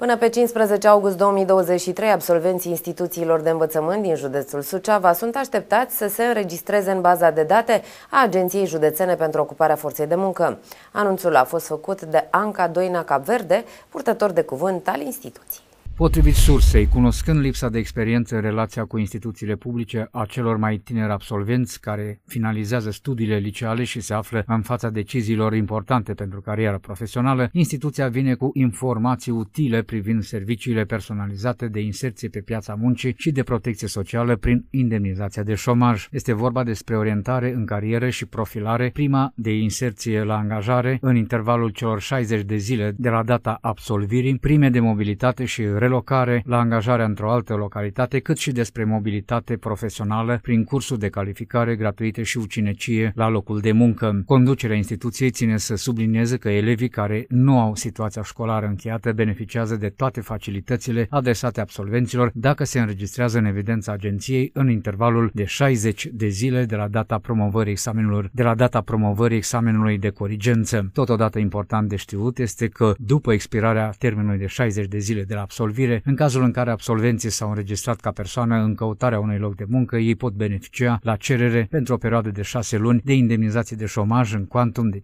Până pe 15 august 2023, absolvenții instituțiilor de învățământ din județul Suceava sunt așteptați să se înregistreze în baza de date a Agenției Județene pentru Ocuparea Forței de Muncă. Anunțul a fost făcut de Anca Doina Capverde, purtător de cuvânt al instituției. Potrivit sursei, cunoscând lipsa de experiență în relația cu instituțiile publice a celor mai tineri absolvenți care finalizează studiile liceale și se află în fața deciziilor importante pentru cariera profesională, instituția vine cu informații utile privind serviciile personalizate de inserție pe piața muncii și de protecție socială prin indemnizația de șomaj. Este vorba despre orientare în carieră și profilare, prima de inserție la angajare în intervalul celor 60 de zile de la data absolvirii, prime de mobilitate și relocare la angajarea într-o altă localitate, cât și despre mobilitate profesională prin cursuri de calificare gratuite și ucinecie la locul de muncă. Conducerea instituției ține să sublinieze că elevii care nu au situația școlară încheiată beneficiază de toate facilitățile adresate absolvenților dacă se înregistrează în evidența agenției în intervalul de 60 de zile de la data promovării examenelor, de la data promovării examenului de corigență. Totodată important de știut este că după expirarea termenului de 60 de zile de la absolvenție, absolvire, în cazul în care absolvenții s-au înregistrat ca persoană în căutarea unui loc de muncă, ei pot beneficia la cerere pentru o perioadă de 6 luni de indemnizații de șomaj în quantum de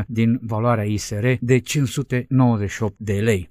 50% din valoarea ISR de 598 de lei.